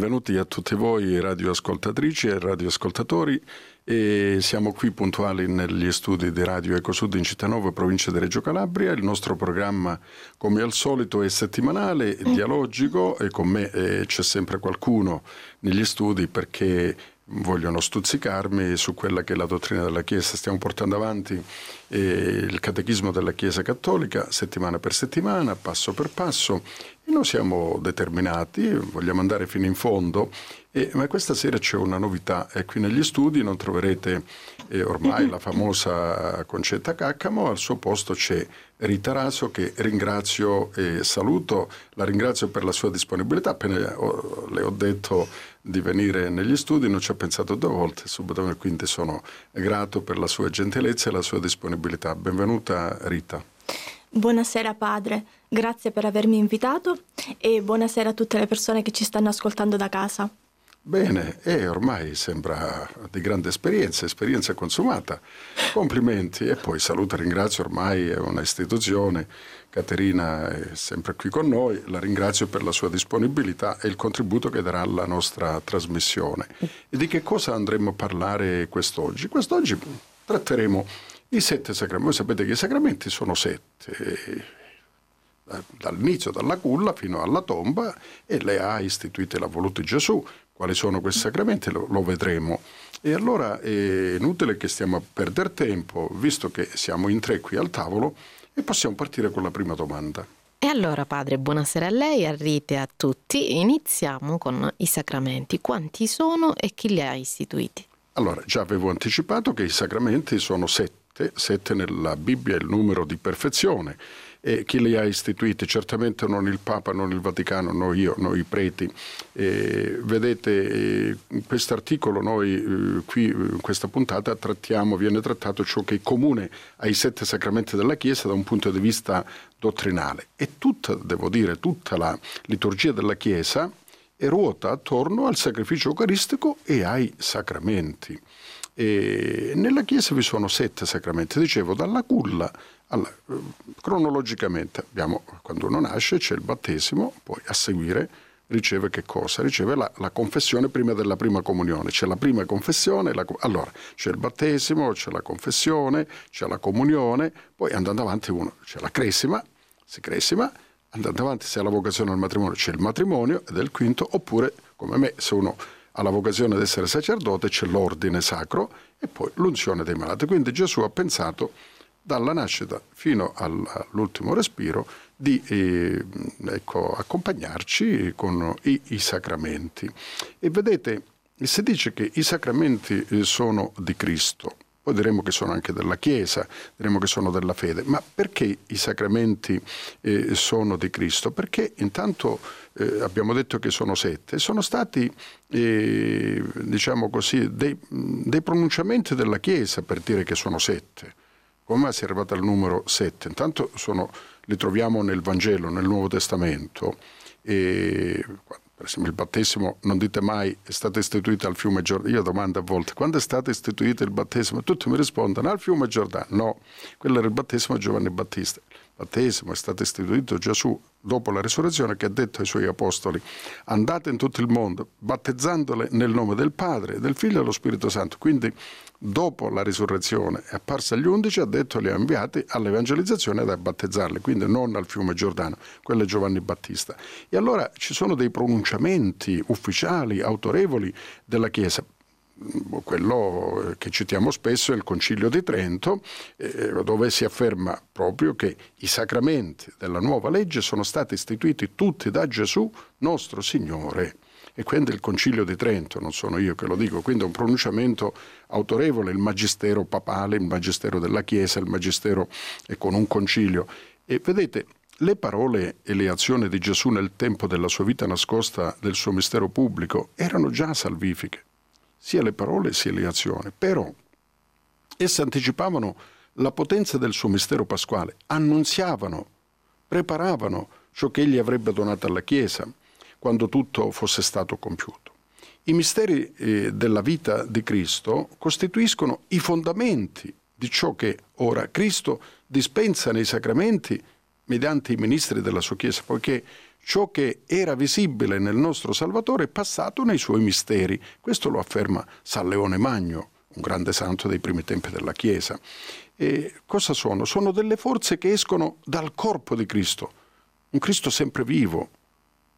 benvenuti a tutti voi radioascoltatrici e radioascoltatori e siamo qui puntuali negli studi di Radio Ecosud in Cittanova, provincia di Reggio Calabria. Il nostro programma, come al solito, è settimanale, è mm. dialogico e con me eh, c'è sempre qualcuno negli studi perché vogliono stuzzicarmi su quella che è la dottrina della Chiesa. Stiamo portando avanti eh, il catechismo della Chiesa Cattolica settimana per settimana, passo per passo noi siamo determinati, vogliamo andare fino in fondo, e, ma questa sera c'è una novità. È qui negli studi non troverete eh, ormai la famosa Concetta Caccamo, al suo posto c'è Rita Raso che ringrazio e saluto, la ringrazio per la sua disponibilità, appena ho, le ho detto di venire negli studi, non ci ho pensato due volte, subito quindi sono grato per la sua gentilezza e la sua disponibilità. Benvenuta Rita. Buonasera padre, grazie per avermi invitato e buonasera a tutte le persone che ci stanno ascoltando da casa. Bene, e ormai sembra di grande esperienza, esperienza consumata. Complimenti e poi saluto e ringrazio, ormai è un'istituzione, Caterina è sempre qui con noi, la ringrazio per la sua disponibilità e il contributo che darà alla nostra trasmissione. E di che cosa andremo a parlare quest'oggi? Quest'oggi tratteremo i sette sacramenti, voi sapete che i sacramenti sono sette, eh, dall'inizio, dalla culla fino alla tomba e le ha istituite, l'ha voluto Gesù. Quali sono questi sacramenti lo, lo vedremo. E allora è inutile che stiamo a perdere tempo, visto che siamo in tre qui al tavolo, e possiamo partire con la prima domanda. E allora padre, buonasera a lei, a Rita e a tutti. Iniziamo con i sacramenti. Quanti sono e chi li ha istituiti? Allora, già avevo anticipato che i sacramenti sono sette sette, sette nella Bibbia è il numero di perfezione e chi li ha istituiti, certamente non il Papa, non il Vaticano, noi io, non i preti. Eh, vedete, in questo articolo noi eh, qui, eh, in questa puntata, trattiamo, viene trattato ciò che è comune ai sette sacramenti della Chiesa da un punto di vista dottrinale. E tutta, devo dire, tutta la liturgia della Chiesa ruota attorno al sacrificio eucaristico e ai sacramenti. E nella Chiesa vi sono sette sacramenti, dicevo, dalla culla alla, eh, cronologicamente abbiamo, quando uno nasce c'è il battesimo, poi a seguire riceve che cosa? Riceve la, la confessione prima della prima comunione, c'è la prima confessione, la, allora c'è il battesimo, c'è la confessione, c'è la comunione, poi andando avanti uno, c'è la cresima, si cresima, andando avanti se ha la vocazione al matrimonio c'è il matrimonio ed è il quinto, oppure come me se uno alla vocazione di essere sacerdote, c'è l'ordine sacro e poi l'unzione dei malati. Quindi Gesù ha pensato dalla nascita fino all'ultimo respiro di eh, ecco, accompagnarci con i, i, sacramenti. E vedete, si dice che i sacramenti eh, sono di Cristo, poi diremo che sono anche della Chiesa, diremo che sono della fede, ma perché i sacramenti eh, sono di Cristo? Perché intanto eh, abbiamo detto che sono sette, sono stati eh, diciamo così, dei, dei, pronunciamenti della Chiesa per dire che sono sette. Come si è arrivata al numero sette? Intanto sono, li troviamo nel Vangelo, nel Nuovo Testamento. E, per esempio il battesimo, non dite mai è stato istituito al fiume Giordano. Io domando a volte quando è stato istituito il battesimo, tutti mi rispondono al fiume Giordano. No, quello era il battesimo di Giovanni Battista battesimo è stato istituito Gesù dopo la risurrezione che ha detto ai suoi apostoli andate in tutto il mondo battezzandole nel nome del Padre, del Figlio e dello Spirito Santo. Quindi dopo la risurrezione è apparsa agli undici ha detto li ha inviati all'evangelizzazione ed a battezzarli, quindi non al fiume Giordano, quello è Giovanni Battista. E allora ci sono dei pronunciamenti ufficiali, autorevoli della Chiesa. Boh, quello eh, che citiamo spesso è il Concilio di Trento, eh, eh, dove si afferma proprio che i sacramenti della nuova legge sono stati istituiti tutti da Gesù, nostro Signore. E quindi il Concilio di Trento, non sono io che lo dico, quindi è un pronunciamento autorevole, il Magistero papale, il Magistero della Chiesa, il Magistero con un concilio. E vedete, le parole e le azioni di Gesù nel tempo della sua vita nascosta del suo mistero pubblico erano già salvifiche sia le parole sia le azioni, però esse anticipavano la potenza del suo mistero pasquale, annunziavano, preparavano ciò che egli avrebbe donato alla Chiesa quando tutto fosse stato compiuto. I misteri eh, della vita di Cristo costituiscono i fondamenti di ciò che ora Cristo dispensa nei sacramenti mediante i ministri della sua Chiesa, poiché ciò che era visibile nel nostro Salvatore è passato nei suoi misteri. Questo lo afferma San Leone Magno, un grande santo dei primi tempi della Chiesa. E cosa sono? Sono delle forze che escono dal corpo di Cristo, un Cristo sempre vivo,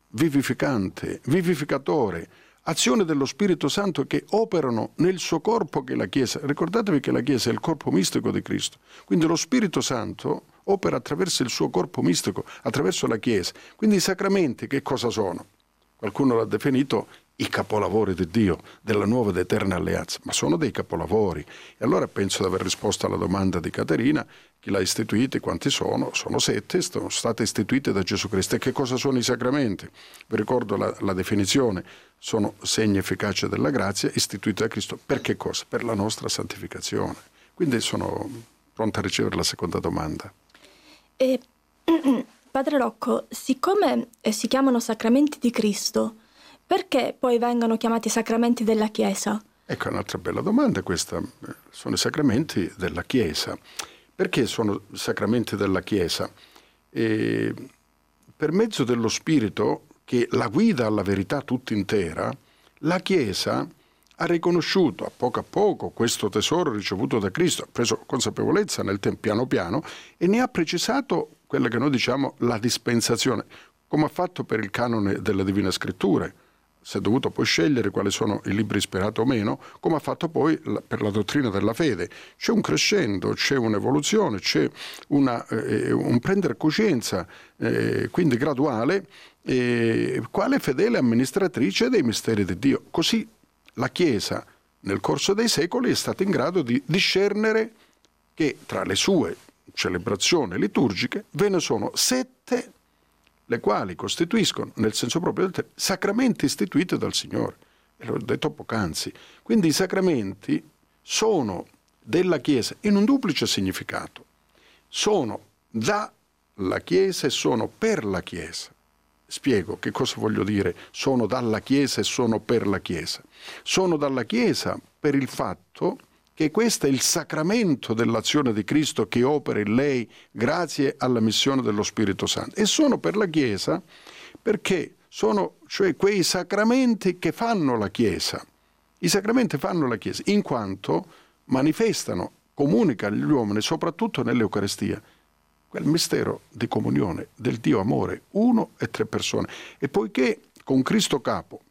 vivificante, vivificatore, azione dello Spirito Santo che operano nel suo corpo che è la Chiesa. Ricordatevi che la Chiesa è il corpo mistico di Cristo. Quindi lo Spirito Santo opera attraverso il suo corpo mistico, attraverso la Chiesa. Quindi i sacramenti che cosa sono? Qualcuno l'ha definito i capolavori di Dio, della nuova ed eterna alleanza, ma sono dei capolavori. E allora penso di aver risposto alla domanda di Caterina, chi l'ha istituiti, quanti sono? Sono sette, sono state istituite da Gesù Cristo. E che cosa sono i sacramenti? Vi ricordo la, la definizione, sono segni efficaci della grazia istituiti da Cristo. Per che cosa? Per la nostra santificazione. Quindi sono pronto a ricevere la seconda domanda. E, padre Rocco, siccome eh, si chiamano sacramenti di Cristo, perché poi vengono chiamati sacramenti della Chiesa? Ecco, è un'altra bella domanda questa. Sono i sacramenti della Chiesa. Perché sono sacramenti della Chiesa? E per mezzo dello Spirito che la guida alla verità tutta intera, la Chiesa ha riconosciuto a poco a poco questo tesoro ricevuto da Cristo, ha preso consapevolezza nel tempo piano piano e ne ha precisato quella che noi diciamo la dispensazione, come ha fatto per il canone della Divina Scrittura, se è dovuto poi scegliere quali sono i libri ispirati o meno, come ha fatto poi per la dottrina della fede. C'è un crescendo, c'è un'evoluzione, c'è una, eh, eh, un prendere coscienza, eh, quindi graduale, eh, quale fedele amministratrice dei misteri di Dio. Così la Chiesa nel corso dei secoli è stata in grado di discernere che tra le sue celebrazioni liturgiche ve ne sono sette le quali costituiscono, nel senso proprio del termine, sacramenti istituiti dal Signore. E l'ho detto poc'anzi. Quindi i sacramenti sono della Chiesa in un duplice significato. Sono dalla Chiesa e sono per la Chiesa. Spiego che cosa voglio dire. Sono dalla Chiesa e sono per la Chiesa. Sono dalla Chiesa per il fatto che questo è il sacramento dell'azione di Cristo che opera in lei grazie alla missione dello Spirito Santo. E sono per la Chiesa perché sono cioè quei sacramenti che fanno la Chiesa. I sacramenti fanno la Chiesa in quanto manifestano, comunicano agli uomini, soprattutto nell'Eucaristia, quel mistero di comunione del Dio amore, uno e tre persone. E poiché con Cristo capo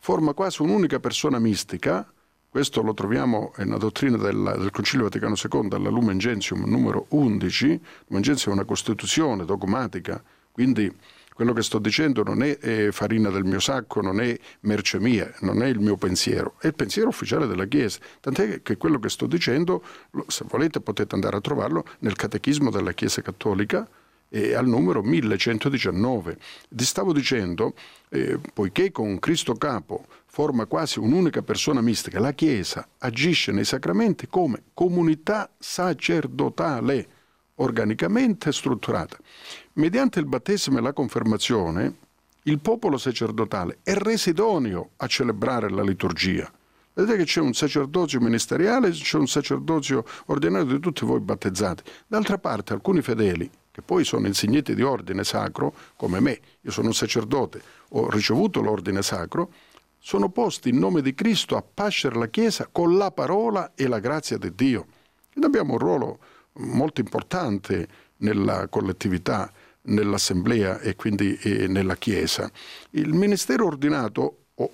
forma quasi un'unica persona mistica, questo lo troviamo nella dottrina del, del, Concilio Vaticano II, alla Lumen Gentium numero 11, Lumen Gentium è una costituzione dogmatica, quindi quello che sto dicendo non è eh, farina del mio sacco, non è merce mia, non è il mio pensiero, è il pensiero ufficiale della Chiesa. Tant'è che quello che sto dicendo, se volete potete andare a trovarlo nel Catechismo della Chiesa Cattolica, eh, al numero 1119. Ti stavo dicendo, eh, poiché con Cristo Capo forma quasi un'unica persona mistica, la Chiesa agisce nei sacramenti come comunità sacerdotale, organicamente strutturata. Mediante il battesimo e la confermazione, il popolo sacerdotale è reso idoneo a celebrare la liturgia. Vedete che c'è un sacerdozio ministeriale, c'è un sacerdozio ordinario di tutti voi battezzati. D'altra parte, alcuni fedeli, che poi sono insegnati di ordine sacro, come me, io sono un sacerdote, ho ricevuto l'ordine sacro, sono posti in nome di Cristo a pascere la Chiesa con la parola e la grazia di Dio. Ed abbiamo un ruolo molto importante nella collettività nell'assemblea e quindi e nella Chiesa. Il ministero ordinato, o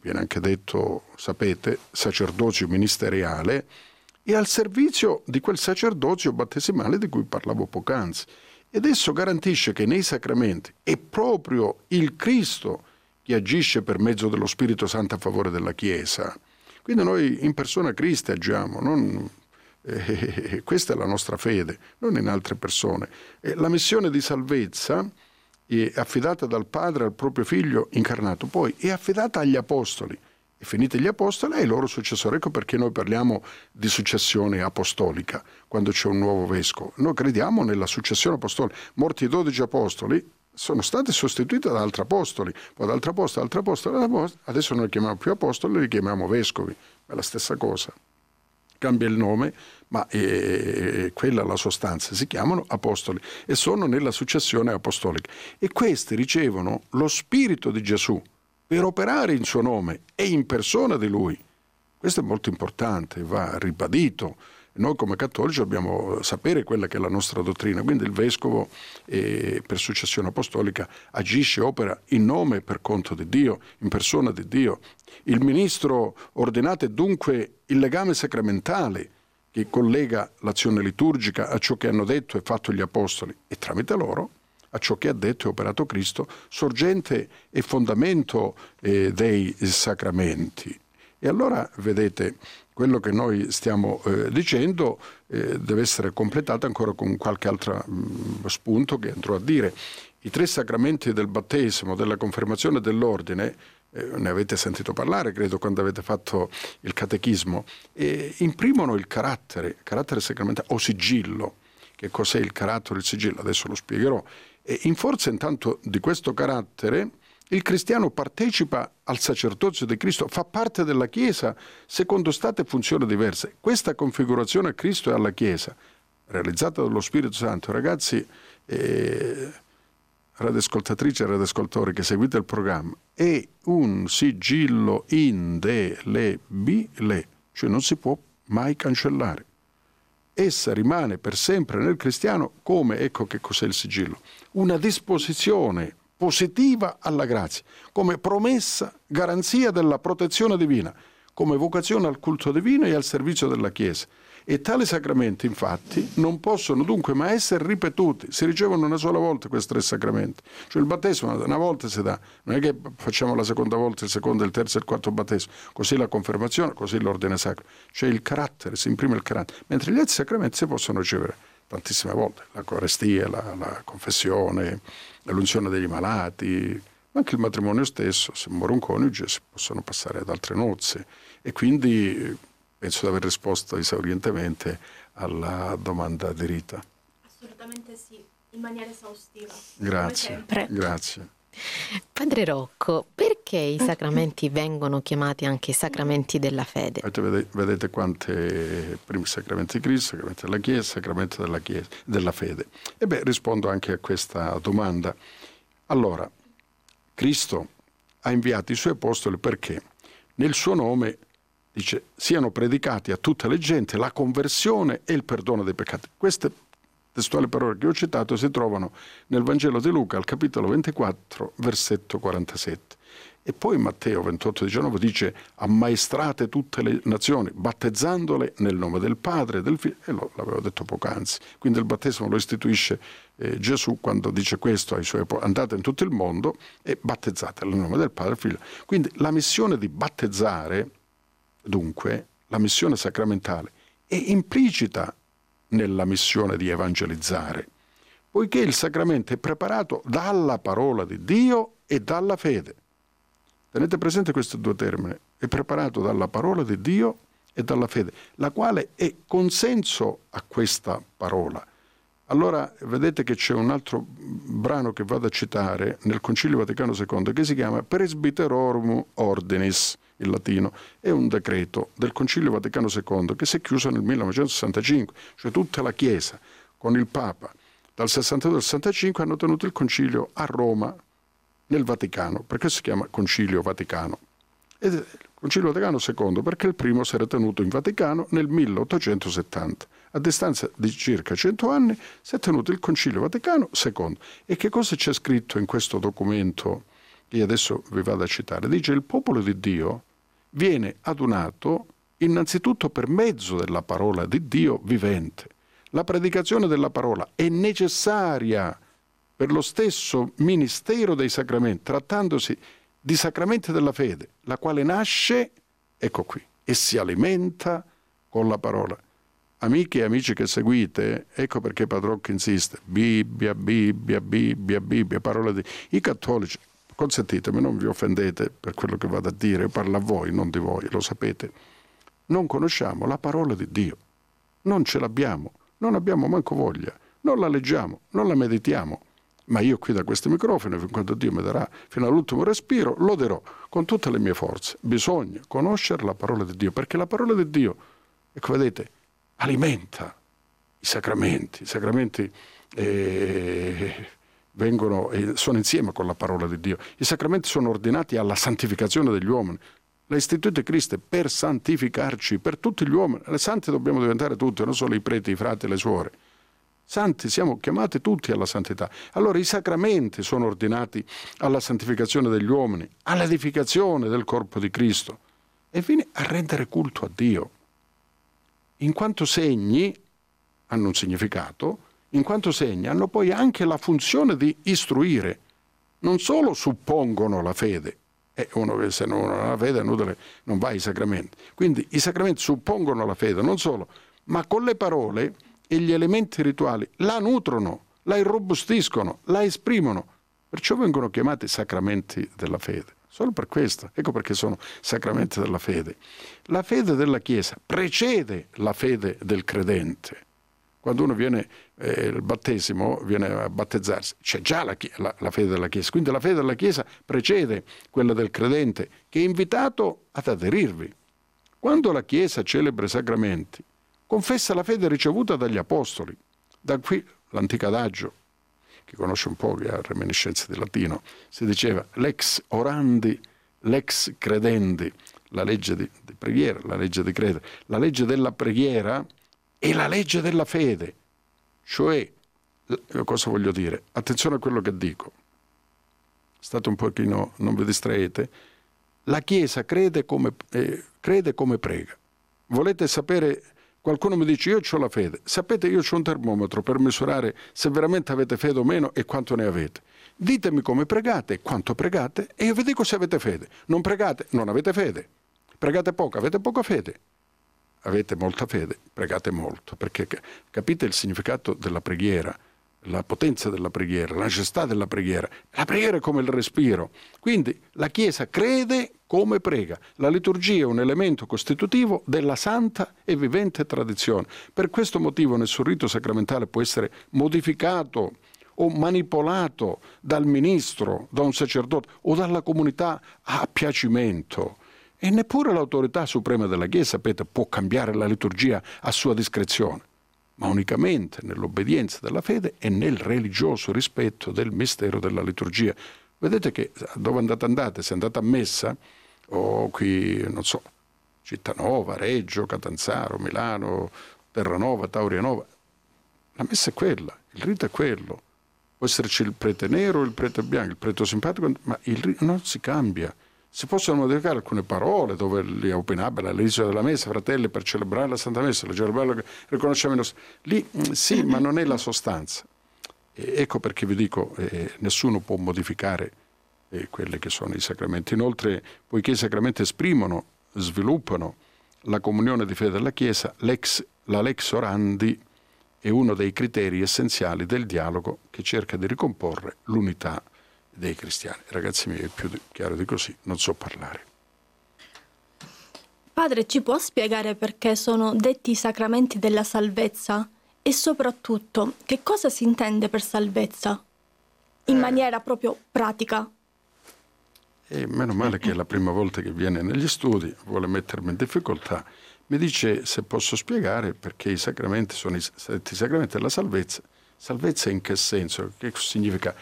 viene anche detto, sapete, sacerdozio ministeriale, è al servizio di quel sacerdozio battesimale di cui parlavo poc'anzi. Ed esso garantisce che nei sacramenti è proprio il Cristo che agisce per mezzo dello Spirito Santo a favore della Chiesa. Quindi noi in persona Cristo agiamo, non eh, questa è la nostra fede, non in altre persone. Eh, la missione di salvezza è affidata dal Padre al proprio Figlio incarnato, poi è affidata agli Apostoli. E finiti gli Apostoli e ai loro successori, ecco perché noi parliamo di successione apostolica quando c'è un nuovo vescovo. Noi crediamo nella successione apostolica. Morti i dodici Apostoli, sono stati sostituiti da altri apostoli, poi da altri apostoli, altri apostoli, adesso non li chiamiamo più apostoli, li chiamiamo vescovi, è la stessa cosa. Cambia il nome, ma eh, eh quella è la sostanza, si chiamano apostoli e sono nella successione apostolica. E questi ricevono lo Spirito di Gesù per operare in suo nome e in persona di lui. Questo è molto importante, va ribadito. Noi come cattolici dobbiamo sapere quella che è la nostra dottrina, quindi il vescovo eh, per successione apostolica agisce, opera in nome e per conto di Dio, in persona di Dio. Il ministro ordinato è dunque il legame sacramentale che collega l'azione liturgica a ciò che hanno detto e fatto gli apostoli e tramite loro a ciò che ha detto e operato Cristo, sorgente e fondamento eh, dei sacramenti. E allora, vedete, quello che noi stiamo eh, dicendo eh, deve essere completato ancora con qualche altro mh, mm, spunto che andrò a dire. I tre sacramenti del battesimo, della confermazione e dell'ordine eh, ne avete sentito parlare, credo, quando avete fatto il catechismo, eh, imprimono il carattere, carattere sacramentale o sigillo. Che cos'è il carattere, il sigillo? Adesso lo spiegherò. E in forza intanto di questo carattere, il cristiano partecipa al sacerdozio di Cristo, fa parte della Chiesa secondo state e funzioni diverse. Questa configurazione a Cristo e alla Chiesa, realizzata dallo Spirito Santo, ragazzi, eh, radioascoltatrici e radioascoltatori che seguite il programma, è un sigillo indelebile, cioè non si può mai cancellare. Essa rimane per sempre nel cristiano come, ecco che cos'è il sigillo, una disposizione positiva alla grazia, come promessa, garanzia della protezione divina, come vocazione al culto divino e al servizio della Chiesa e tali sacramenti infatti non possono dunque mai essere ripetuti, si ricevono una sola volta questi tre sacramenti, cioè il battesimo una volta si dà, non è che facciamo la seconda volta, il secondo, il terzo e il quarto battesimo, così la confermazione, così l'ordine sacro, cioè il carattere, si imprime il carattere, mentre gli altri sacramenti si possono ricevere tantissime volte, la corestia, la, la confessione, l'unzione degli malati, ma anche il matrimonio stesso, se muore un coniuge si possono passare ad altre nozze e quindi penso di aver risposto esaurientemente alla domanda di Rita. Assolutamente sì, in maniera esaustiva. Grazie. Grazie. Padre Rocco, perché i sacramenti vengono chiamati anche i sacramenti della fede? Vedete, vedete quante primi sacramenti di Cristo, sacramenti della Chiesa, sacramenti della, chiesa, della fede. E beh, rispondo anche a questa domanda. Allora, Cristo ha inviato i suoi apostoli perché nel suo nome dice siano predicati a tutte le gente la conversione e il perdono dei peccati. Queste testuali parole che ho citato si trovano nel Vangelo di Luca al capitolo 24 versetto 47. E poi Matteo 28, 19 dice ammaestrate tutte le nazioni, battezzandole nel nome del Padre, del Figlio, e lo, l'avevo detto poc'anzi. Quindi il battesimo lo istituisce eh, Gesù quando dice questo ai suoi apostoli, andate in tutto il mondo e battezzate nel nome del Padre e del Figlio. Quindi la missione di battezzare Dunque, la missione sacramentale è implicita nella missione di evangelizzare, poiché il sacramento è preparato dalla parola di Dio e dalla fede. Tenete presente questi due termini, è preparato dalla parola di Dio e dalla fede, la quale è consenso a questa parola. Allora vedete che c'è un altro brano che vado a citare nel Concilio Vaticano II che si chiama Presbiterorum Ordinis, in latino, è un decreto del Concilio Vaticano II che si è chiuso nel 1965, cioè tutta la Chiesa con il Papa dal 62 al 65 hanno tenuto il concilio a Roma nel Vaticano, perché si chiama Concilio Vaticano. Ed il Concilio Vaticano II perché il primo si era tenuto in Vaticano nel 1870 a distanza di circa 100 anni, si è tenuto il Concilio Vaticano II. E che cosa c'è scritto in questo documento che adesso vi vado a citare? Dice il popolo di Dio viene adunato innanzitutto per mezzo della parola di Dio vivente. La predicazione della parola è necessaria per lo stesso ministero dei sacramenti, trattandosi di sacramenti della fede, la quale nasce, ecco qui, e si alimenta con la parola. Amiche e amici che seguite, ecco perché Padrocchi insiste, Bibbia, Bibbia, Bibbia, Bibbia, parola di... I cattolici, consentitemi, non vi offendete per quello che vado a dire, io parlo a voi, non di voi, lo sapete, non conosciamo la parola di Dio, non ce l'abbiamo, non abbiamo manco voglia, non la leggiamo, non la meditiamo, ma io qui da questi microfoni, fin quando Dio mi darà, fino all'ultimo respiro, loderò con tutte le mie forze. Bisogna conoscere la parola di Dio, perché la parola di Dio, ecco vedete, alimenta i sacramenti. I sacramenti eh, vengono, eh, sono insieme con la parola di Dio. I sacramenti sono ordinati alla santificazione degli uomini. La istituita Cristo per santificarci, per tutti gli uomini. Le santi dobbiamo diventare tutti, non solo i preti, i frati le suore. Santi, siamo chiamati tutti alla santità. Allora i sacramenti sono ordinati alla santificazione degli uomini, all'edificazione del corpo di Cristo e viene a rendere culto a Dio in quanto segni hanno un significato, in quanto segni hanno poi anche la funzione di istruire, non solo suppongono la fede, e uno che se non ha la fede inutile, non va ai sacramenti. Quindi i sacramenti suppongono la fede, non solo, ma con le parole e gli elementi rituali la nutrono, la irrobustiscono, la esprimono, perciò vengono chiamati sacramenti della fede solo per questo, ecco perché sono sacramenti della fede. La fede della Chiesa precede la fede del credente. Quando uno viene eh, il battesimo, viene a battezzarsi, c'è già la, la, la fede della Chiesa, quindi la fede della Chiesa precede quella del credente che è invitato ad aderirvi. Quando la Chiesa celebra i sacramenti, confessa la fede ricevuta dagli apostoli. Da qui l'antico adagio, che conosce un po', che ha reminiscenze di latino, si diceva lex orandi, lex credendi, la legge di, di preghiera, la legge di credere. La legge della preghiera e la legge della fede, cioè, cosa voglio dire? Attenzione a quello che dico, state un pochino, non vi distraete, la Chiesa crede come, eh, crede come prega. Volete sapere Qualcuno mi dice io ho la fede. Sapete, io ho un termometro per misurare se veramente avete fede o meno e quanto ne avete. Ditemi come pregate, quanto pregate e io vi dico se avete fede. Non pregate, non avete fede. Pregate poco, avete poca fede. Avete molta fede, pregate molto, perché capite il significato della preghiera la potenza della preghiera, la necessità della preghiera. La preghiera è come il respiro. Quindi la Chiesa crede come prega. La liturgia è un elemento costitutivo della santa e vivente tradizione. Per questo motivo nessun rito sacramentale può essere modificato o manipolato dal ministro, da un sacerdote o dalla comunità a piacimento. E neppure l'autorità suprema della Chiesa, sapete, può cambiare la liturgia a sua discrezione ma unicamente nell'obbedienza della fede e nel religioso rispetto del mistero della liturgia. Vedete che eh, dove andate andate, se andate a messa, o oh, qui, non so, Cittanova, Reggio, Catanzaro, Milano, Terranova, Taurianova, la messa è quella, il rito è quello. Può esserci il prete nero, il prete bianco, il prete simpatico, ma il rito non si cambia si possono modificare alcune parole dove le opinabile, all'inizio della messa, fratelli, per celebrare la Santa Messa, celebrare il riconoscimento. Lì mm, sì, ma non è la sostanza. E ecco perché vi dico, eh, nessuno può modificare eh, quelli che sono i sacramenti. Inoltre, poiché i sacramenti esprimono, sviluppano la comunione di fede della Chiesa, l'ex, la lex orandi è uno dei criteri essenziali del dialogo che cerca di ricomporre l'unità dei cristiani. Ragazzi miei, più chiaro di così non so parlare. Padre, ci può spiegare perché sono detti i sacramenti della salvezza? E soprattutto, che cosa si intende per salvezza? In eh, maniera proprio pratica. E meno male che è la prima volta che viene negli studi, vuole mettermi in difficoltà. Mi dice se posso spiegare perché i sacramenti sono i, i sacramenti della salvezza. Salvezza in che senso? Che significa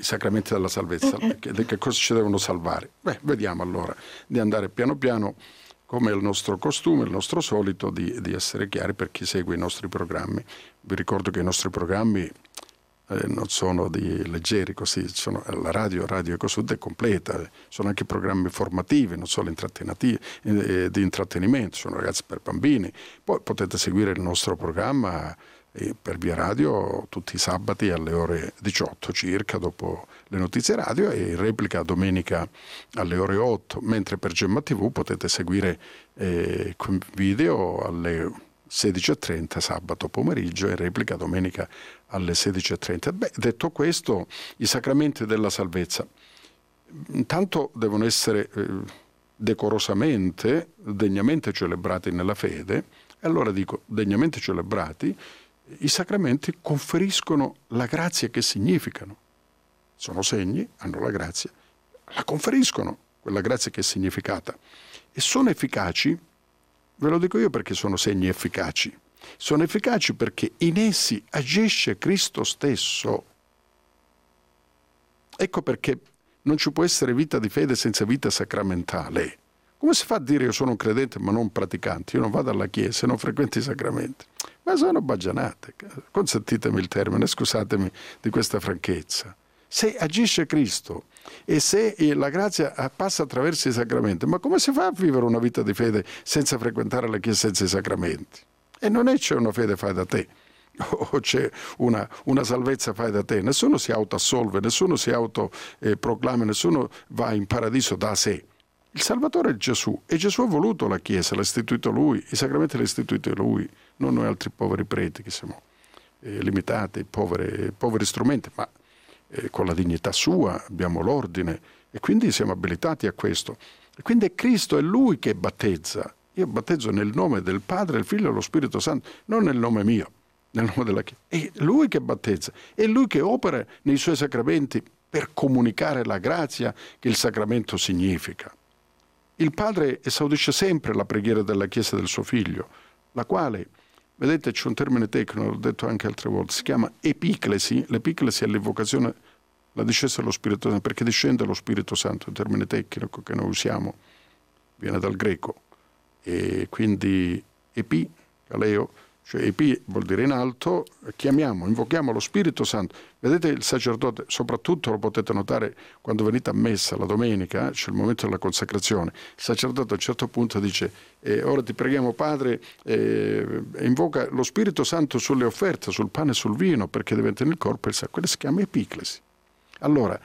i sacramenti della salvezza, perché, che cosa ci devono salvare? Beh, vediamo allora di andare piano piano, come è il nostro costume, il nostro solito, di, di essere chiari per chi segue i nostri programmi. Vi ricordo che i nostri programmi eh, non sono di leggeri così, sono, eh, la radio, Radio Ecosud è completa, sono anche programmi formativi, non solo eh, di intrattenimento, sono ragazzi per bambini. Poi potete seguire il nostro programma e per via radio tutti i sabati alle ore 18 circa dopo le notizie radio e replica domenica alle ore 8, mentre per Gemma TV potete seguire eh, video alle 16.30 sabato pomeriggio e replica domenica alle 16.30. Beh, detto questo, i sacramenti della salvezza intanto devono essere eh, decorosamente, degnamente celebrati nella fede, e allora dico degnamente celebrati i sacramenti conferiscono la grazia che significano. Sono segni, hanno la grazia, la conferiscono, quella grazia che è significata. E sono efficaci, ve lo dico io perché sono segni efficaci, sono efficaci perché in essi agisce Cristo stesso. Ecco perché non ci può essere vita di fede senza vita sacramentale. Come si fa a dire io sono un credente ma non un praticante? Io non vado alla chiesa, non frequento i sacramenti. Ma sono bagianate, consentitemi il termine, scusatemi di questa franchezza. Se agisce Cristo e se eh, la grazia eh, passa attraverso i sacramenti, ma come si fa a vivere una vita di fede senza frequentare la chiesa senza i sacramenti? E non è c'è una fede fai da te o c'è una, una, salvezza fai da te, nessuno si autoassolve, nessuno si autoproclama, eh, nessuno va in paradiso da sé il Salvatore è Gesù e Gesù ha voluto la Chiesa, l'ha istituito lui, i sacramenti l'ha istituito lui, non noi altri poveri preti che siamo eh, limitati, poveri, poveri strumenti, ma eh, con la dignità sua abbiamo l'ordine e quindi siamo abilitati a questo. E quindi è Cristo, è Lui che battezza. Io battezzo nel nome del Padre, il Figlio e lo Spirito Santo, non nel nome mio, nel nome della Chiesa. È Lui che battezza, è Lui che opera nei Suoi sacramenti per comunicare la grazia che il sacramento significa il padre esaudisce sempre la preghiera della Chiesa del suo figlio, la quale, vedete c'è un termine tecnico, l'ho detto anche altre volte, si chiama epiclesi, l'epiclesi è l'evocazione, la discesa dello Spirito Santo, perché discende lo Spirito Santo, è un termine tecnico che noi usiamo, viene dal greco, e quindi epi, caleo, cioè EP vuol dire in alto, chiamiamo, invochiamo lo Spirito Santo. Vedete il sacerdote, soprattutto lo potete notare quando venite a messa la domenica, eh, c'è il momento della consacrazione, il sacerdote a un certo punto dice eh, ora ti preghiamo Padre, eh, invoca lo Spirito Santo sulle offerte, sul pane e sul vino, perché diventano il corpo e il sacco, quella si chiama epiclesi. Allora,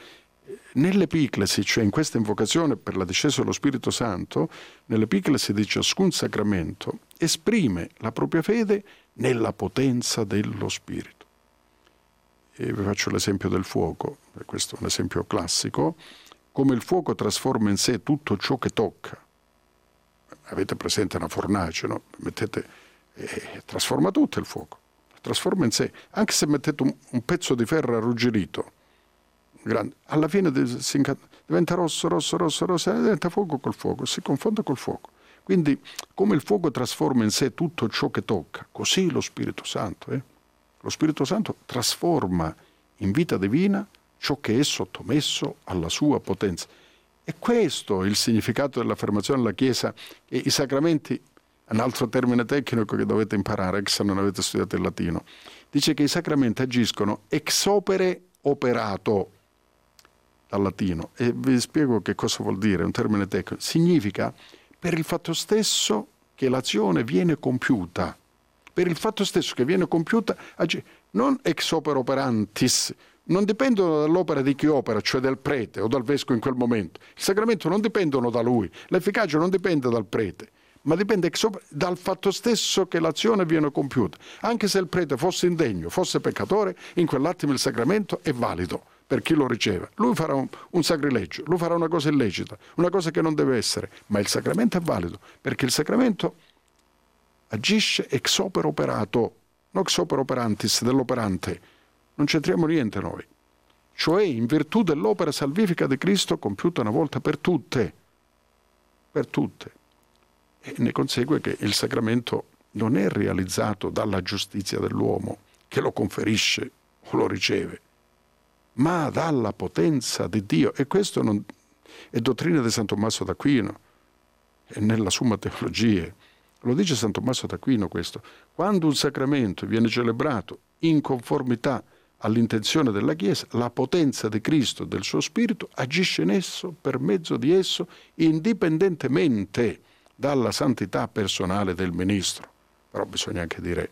Nell'epiclesi, cioè in questa invocazione per la discesa dello Spirito Santo, nell'epiclesi di ciascun sacramento, esprime la propria fede nella potenza dello Spirito. E vi faccio l'esempio del fuoco, questo è un esempio classico, come il fuoco trasforma in sé tutto ciò che tocca. Avete presente una fornace, no? Mettete, eh, trasforma tutto il fuoco, trasforma in sé, anche se mettete un, un pezzo di ferro arrugginito, grande, alla fine diventa rosso, rosso, rosso, rosso, diventa fuoco col fuoco, si confonde col fuoco. Quindi come il fuoco trasforma in sé tutto ciò che tocca, così lo Spirito Santo, eh? lo Spirito Santo trasforma in vita divina ciò che è sottomesso alla sua potenza. E questo è il significato dell'affermazione della Chiesa che i sacramenti, un altro termine tecnico che dovete imparare se non avete studiato il latino, dice che i sacramenti agiscono ex opere operato dal latino. E vi spiego che cosa vuol dire, un termine tecnico. Significa per il fatto stesso che l'azione viene compiuta, per il fatto stesso che viene compiuta, non ex opera operantis, non dipendono dall'opera di chi opera, cioè del prete o dal vescovo in quel momento. Il sacramento non dipendono da lui, l'efficacia non dipende dal prete, ma dipende dal fatto stesso che l'azione viene compiuta. Anche se il prete fosse indegno, fosse peccatore, in quell'attimo il sacramento è valido per chi lo riceve. Lui farà un, un, sacrilegio, lui farà una cosa illecita, una cosa che non deve essere, ma il sacramento è valido, perché il sacramento agisce ex opera operato, non ex opera operantis dell'operante. Non c'entriamo niente noi. Cioè in virtù dell'opera salvifica di Cristo compiuta una volta per tutte. Per tutte. E ne consegue che il sacramento non è realizzato dalla giustizia dell'uomo che lo conferisce o lo riceve, ma dalla potenza di Dio. E questo non, è dottrina di San Tommaso d'Aquino, e nella Summa Teologia. Lo dice San Tommaso d'Aquino questo. Quando un sacramento viene celebrato in conformità all'intenzione della Chiesa, la potenza di Cristo, del suo Spirito, agisce in esso, per mezzo di esso, indipendentemente dalla santità personale del ministro. Però bisogna anche dire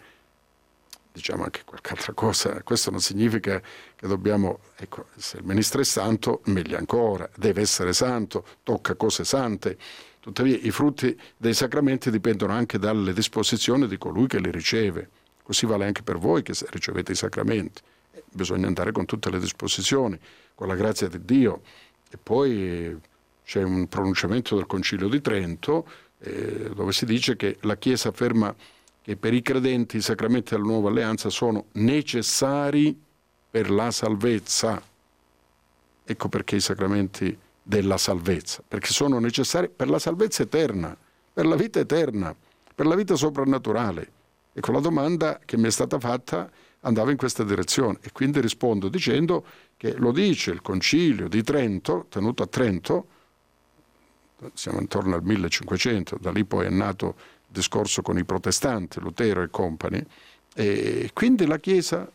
diciamo anche qualche altra cosa. Questo non significa che dobbiamo, ecco, se il ministro è santo, meglio ancora, deve essere santo, tocca cose sante. Tuttavia i frutti dei sacramenti dipendono anche dalle disposizioni di colui che li riceve. Così vale anche per voi che ricevete i sacramenti. Eh, bisogna andare con tutte le disposizioni, con la grazia di Dio. E poi c'è un pronunciamento del Concilio di Trento eh, dove si dice che la Chiesa afferma che per i credenti i sacramenti della nuova alleanza sono necessari per la salvezza. Ecco perché i sacramenti della salvezza, perché sono necessari per la salvezza eterna, per la vita eterna, per la vita soprannaturale. Ecco, la domanda che mi è stata fatta andava in questa direzione e quindi rispondo dicendo che lo dice il concilio di Trento, tenuto a Trento, siamo intorno al 1500, da lì poi è nato discorso con i protestanti, Lutero e compagni. E quindi la Chiesa,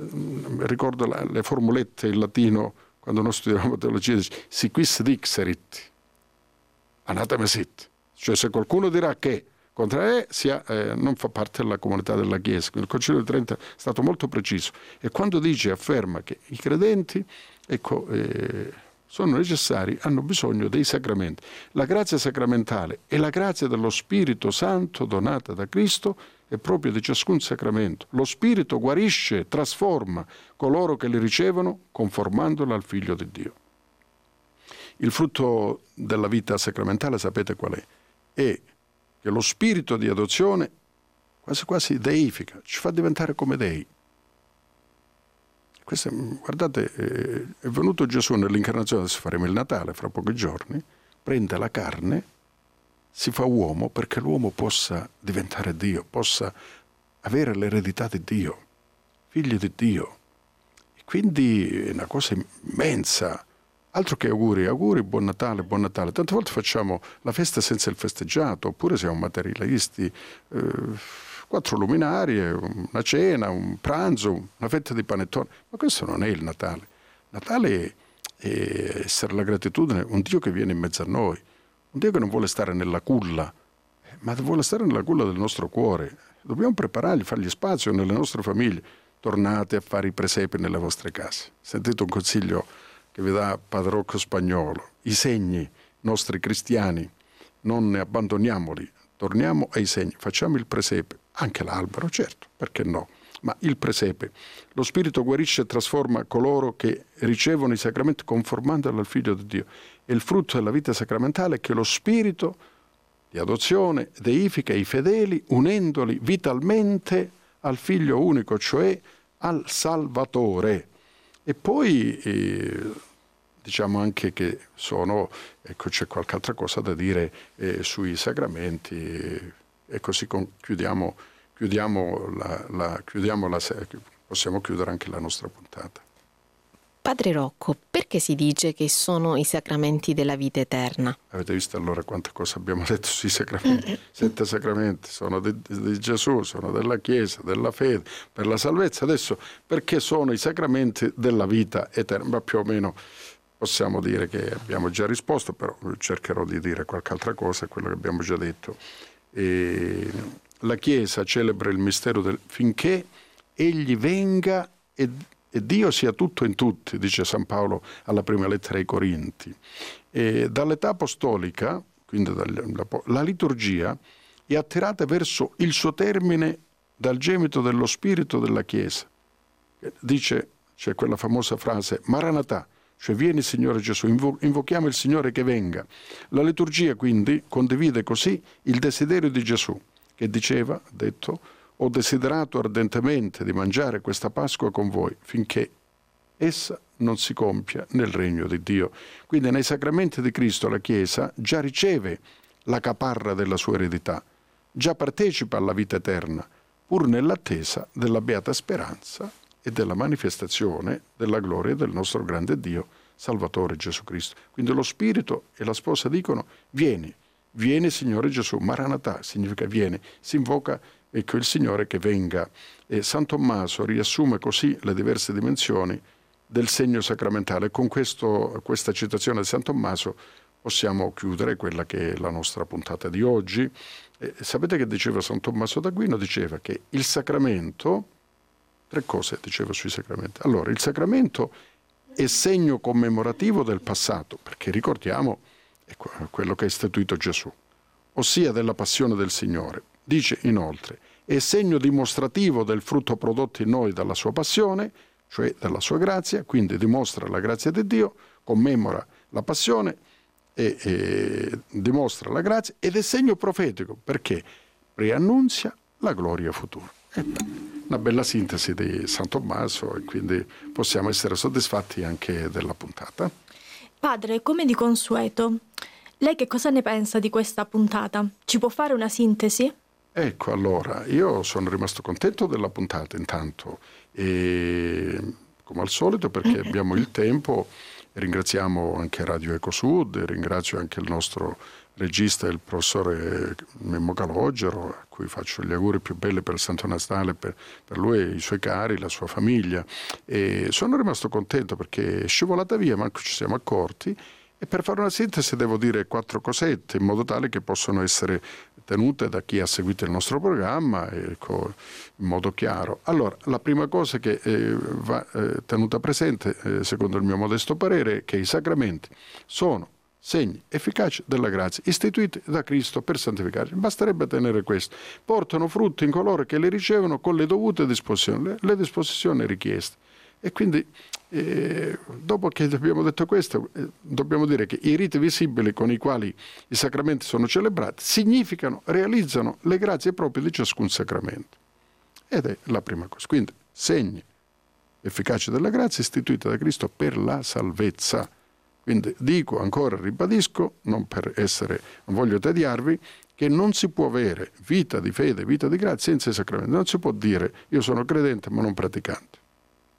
mm, ricordo le formulette in latino quando noi studiavamo teologia, dice si quis dixerit, anatema sit. Cioè se qualcuno dirà che contra E eh, sia, eh, non fa parte della comunità della Chiesa. Il Concilio del 30 è stato molto preciso e quando dice, afferma che i credenti, ecco, eh, sono necessari, hanno bisogno dei sacramenti. La grazia sacramentale e la grazia dello Spirito Santo donata da Cristo è proprio di ciascun sacramento. Lo Spirito guarisce, trasforma coloro che li ricevono conformandola al Figlio di Dio. Il frutto della vita sacramentale sapete qual è? È che lo spirito di adozione quasi quasi deifica, ci fa diventare come dei. Questo, mm, guardate, eh, è venuto Gesù nell'incarnazione, adesso faremo il Natale fra pochi giorni, prende la carne, si fa uomo perché l'uomo possa diventare Dio, possa avere l'eredità di Dio, figlio di Dio. E quindi è una cosa immensa. Altro che auguri, auguri, buon Natale, buon Natale. Tante volte facciamo la festa senza il festeggiato, oppure siamo materialisti. Eh, quattro luminarie, eh, una cena, un pranzo, una fetta di panettone. Ma questo non è il Natale. Natale è essere la gratitudine, un Dio che viene in mezzo a noi, un Dio che non vuole stare nella culla, ma vuole stare nella culla del nostro cuore. Dobbiamo preparargli, fargli spazio nelle nostre famiglie. Tornate a fare i presepi nelle vostre case. Sentite un consiglio che vi dà Padrocco Spagnolo. I segni nostri cristiani, non ne abbandoniamoli, torniamo ai segni, facciamo il presepe anche l'albero, certo, perché no? Ma il presepe, lo Spirito guarisce e trasforma coloro che ricevono i sacramenti conformandoli al Figlio di Dio. E il frutto della vita sacramentale è che lo Spirito di adozione deifica i fedeli unendoli vitalmente al Figlio unico, cioè al Salvatore. E poi eh, diciamo anche che sono, ecco c'è qualche altra cosa da dire eh, sui sacramenti e così con, chiudiamo, chiudiamo, la, la, chiudiamo la, possiamo chiudere anche la nostra puntata. Padre Rocco, perché si dice che sono i sacramenti della vita eterna? Avete visto allora quante cose abbiamo detto sui sacramenti? Sette sacramenti sono di, di, Gesù, sono della Chiesa, della fede, per la salvezza. Adesso perché sono i sacramenti della vita eterna? Ma più o meno possiamo dire che abbiamo già risposto, però cercherò di dire qualche altra cosa a quello che abbiamo già detto eh, la Chiesa celebra il mistero del, finché egli venga e, e, Dio sia tutto in tutti, dice San Paolo alla prima lettera ai Corinti. E dall'età apostolica, quindi dalla, la liturgia, è attirata verso il suo termine dal gemito dello spirito della Chiesa. Dice, c'è quella famosa frase, Maranatà, cioè vieni Signore Gesù, invo- invochiamo il Signore che venga. La liturgia quindi condivide così il desiderio di Gesù, che diceva, detto, ho desiderato ardentemente di mangiare questa Pasqua con voi finché essa non si compia nel regno di Dio. Quindi nei sacramenti di Cristo la Chiesa già riceve la caparra della sua eredità, già partecipa alla vita eterna, pur nell'attesa della beata speranza e della manifestazione della gloria del nostro grande Dio, Salvatore Gesù Cristo. Quindi lo Spirito e la sposa dicono vieni, vieni Signore Gesù, Maranatà significa vieni, si invoca ecco, il Signore che venga. E San Tommaso riassume così le diverse dimensioni del segno sacramentale. Con questo, questa citazione di San Tommaso possiamo chiudere quella che è la nostra puntata di oggi. Eh, sapete che diceva San Tommaso d'Aquino? Diceva che il sacramento Tre cose dicevo sui sacramenti. Allora, il sacramento è segno commemorativo del passato, perché ricordiamo ecco, quello che ha istituito Gesù, ossia della passione del Signore. Dice inoltre, è segno dimostrativo del frutto prodotto in noi dalla sua passione, cioè dalla sua grazia, quindi dimostra la grazia di Dio, commemora la passione e, e dimostra la grazia ed è segno profetico perché preannunzia la gloria futura. Una bella sintesi di San Tommaso e quindi possiamo essere soddisfatti anche della puntata. Padre, come di consueto, lei che cosa ne pensa di questa puntata? Ci può fare una sintesi? Ecco, allora, io sono rimasto contento della puntata intanto e come al solito perché abbiamo il tempo, ringraziamo anche Radio Ecosud, ringrazio anche il nostro regista il professore Memmo Calogero, a cui faccio gli auguri più belli per il Santo Natale, per, per, lui e i suoi cari, la sua famiglia. E sono rimasto contento perché è scivolata via, manco ci siamo accorti. E per fare una sintesi devo dire quattro cosette in modo tale che possano essere tenute da chi ha seguito il nostro programma ecco, in modo chiaro. Allora, la prima cosa che eh, va eh, tenuta presente, eh, secondo il mio modesto parere, è che i sacramenti sono segni efficaci della grazia, istituiti da Cristo per santificarci. Basterebbe tenere questo. Portano frutti in coloro che le ricevono con le dovute disposizioni, le, le disposizioni richieste. E quindi, eh, dopo che abbiamo detto questo, eh, dobbiamo dire che i riti visibili con i quali i sacramenti sono celebrati significano, realizzano le grazie proprie di ciascun sacramento. Ed è la prima cosa. Quindi, segni efficaci della grazia istituita da Cristo per la salvezza quindi dico ancora, ribadisco, non per essere, non voglio tediarvi, che non si può avere vita di fede, vita di grazia senza i sacramenti. Non si può dire io sono credente ma non praticante.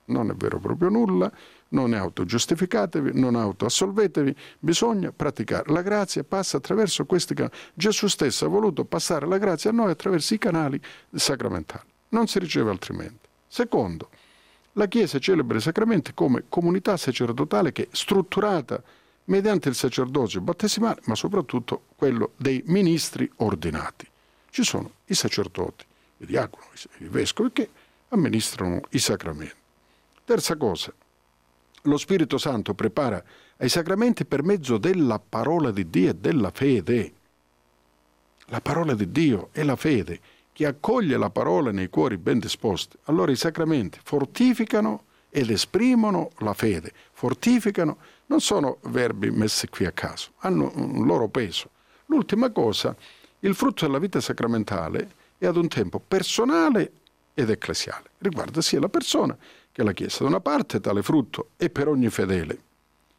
Non è vero proprio nulla, non autogiustificatevi, non autoassolvetevi, bisogna praticare. La grazia passa attraverso questi canali. Gesù stesso ha voluto passare la grazia a noi attraverso i canali sacramentali. Non si riceve altrimenti. Secondo, la Chiesa celebra i sacramenti come comunità sacerdotale che è strutturata mediante il sacerdozio battesimale, ma soprattutto quello dei ministri ordinati. Ci sono i sacerdoti, i diaconi, i vescovi che amministrano i sacramenti. Terza cosa, lo Spirito Santo prepara ai sacramenti per mezzo della parola di Dio e della fede. La parola di Dio e la fede che accoglie la parola nei cuori ben disposti, allora i sacramenti fortificano ed esprimono la fede, fortificano, non sono verbi messi qui a caso, hanno un loro peso. L'ultima cosa, il frutto della vita sacramentale è ad un tempo personale ed ecclesiale, riguarda sia la persona che la Chiesa. Da una parte tale frutto è per ogni fedele,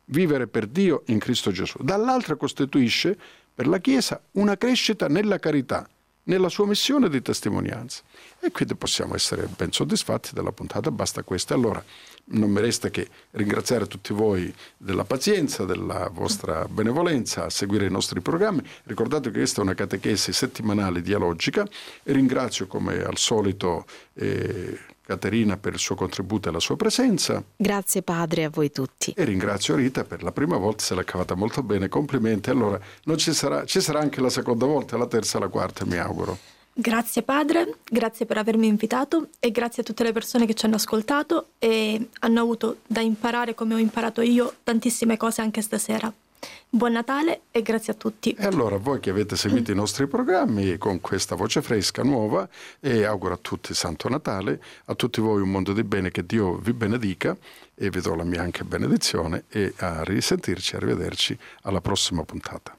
vivere per Dio in Cristo Gesù, dall'altra costituisce per la Chiesa una crescita nella carità, nella sua missione di testimonianza. E quindi possiamo essere ben soddisfatti della puntata, basta questo. Allora, non mi resta che ringraziare tutti voi della pazienza, della vostra benevolenza a seguire i nostri programmi. Ricordate che questa è una catechesi settimanale dialogica. Ringrazio come al solito eh, Caterina per il suo contributo e la sua presenza. Grazie padre a voi tutti. E ringrazio Rita per la prima volta, se l'ha cavata molto bene, complimenti. Allora, ci sarà, ci sarà anche la seconda volta, la terza, la quarta, mi auguro. Grazie padre, grazie per avermi invitato e grazie a tutte le persone che ci hanno ascoltato e hanno avuto da imparare come ho imparato io tantissime cose anche stasera. Buon Natale e grazie a tutti. E allora a voi che avete seguito i nostri programmi con questa voce fresca nuova e auguro a tutti Santo Natale, a tutti voi un mondo di bene, che Dio vi benedica e vi do la mia anche benedizione e a risentirci, arrivederci alla prossima puntata.